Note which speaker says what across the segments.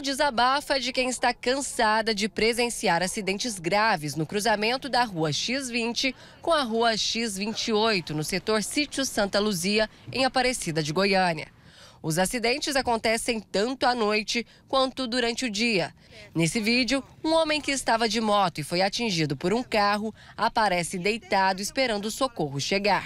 Speaker 1: O desabafo é de quem está cansada de presenciar acidentes graves no cruzamento da Rua X20 com a Rua X28, no setor Sítio Santa Luzia, em Aparecida de Goiânia. Os acidentes acontecem tanto à noite quanto durante o dia. Nesse vídeo, um homem que estava de moto e foi atingido por um carro aparece deitado esperando o socorro chegar.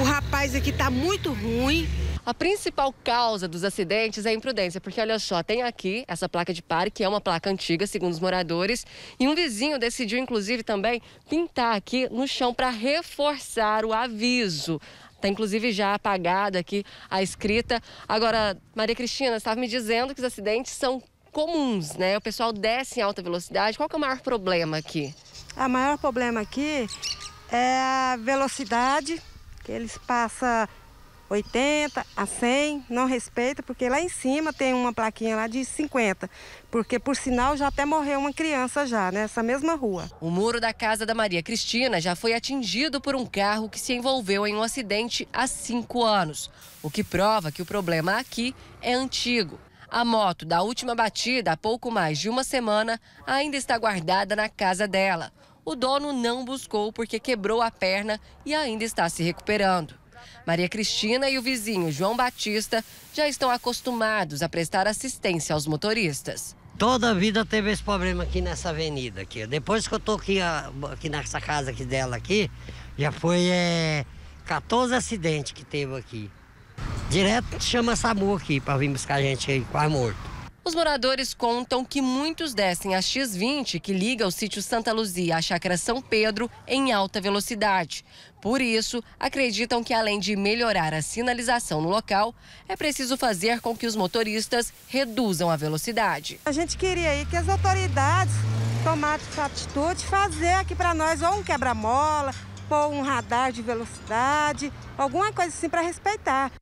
Speaker 1: O rapaz aqui está muito ruim, a principal causa dos acidentes é a imprudência, porque olha só, tem aqui essa placa de pare, que é uma placa antiga, segundo os moradores, e um vizinho decidiu, inclusive, também pintar aqui no chão para reforçar o aviso. Está inclusive já apagada aqui a escrita. Agora, Maria Cristina, estava me dizendo que os acidentes são comuns, né? O pessoal desce em alta velocidade. Qual que é o maior problema aqui? O maior
Speaker 2: problema aqui é a velocidade, que eles passam 80 a 100, não respeita, porque lá em cima tem uma plaquinha lá de 50, porque por sinal já até morreu uma criança já nessa né, mesma rua. O muro da casa
Speaker 1: da Maria Cristina já foi atingido por um carro que se envolveu em um acidente há cinco anos, o que prova que o problema aqui é antigo. A moto da última batida, há pouco mais de uma semana, ainda está guardada na casa dela. O dono não buscou porque quebrou a perna e ainda está se recuperando. Maria Cristina e o vizinho João Batista já estão acostumados a prestar assistência aos
Speaker 3: motoristas. Toda a vida teve esse problema aqui nessa avenida aqui. Depois que eu tô aqui, aqui nessa casa aqui dela aqui, já foi é, 14 acidentes que teve aqui. Direto chama SAMU aqui para vir buscar a gente aí quase morto. Os
Speaker 1: moradores contam que muitos descem a X20, que liga o sítio Santa Luzia à Chácara São Pedro, em alta velocidade. Por isso, acreditam que além de melhorar a sinalização no local, é preciso fazer com que os motoristas reduzam a velocidade.
Speaker 2: A gente queria aí que as autoridades tomassem atitude, fazer aqui para nós ou um quebra-mola, pôr um radar de velocidade, alguma coisa assim para respeitar.